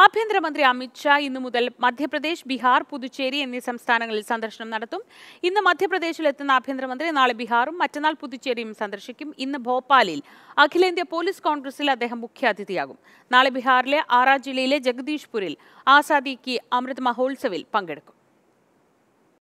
ആഭ്യന്തരമന്ത്രി അമിത്ഷാ ഇന്നു മുതൽ മധ്യപ്രദേശ് ബീഹാർ പുതുച്ചേരി എന്നീ സംസ്ഥാനങ്ങളിൽ സന്ദർശനം നടത്തും ഇന്ന് മധ്യപ്രദേശിലെത്തുന്ന ആഭ്യന്തരമന്ത്രി നാളെ ബീഹാറും മറ്റന്നാൾ പുതുച്ചേരിയും സന്ദർശിക്കും ഇന്ന് ഭോപ്പാലിൽ അഖിലേന്ത്യാ പോലീസ് കോൺഗ്രസിൽ അദ്ദേഹം മുഖ്യാതിഥിയാകും നാളെ ബീഹാറിലെ ആറാ ജില്ലയിലെ ജഗദീഷ്പൂരിൽ ആസാദി കി അമൃത് മഹോത്സവിൽ പങ്കെടുക്കും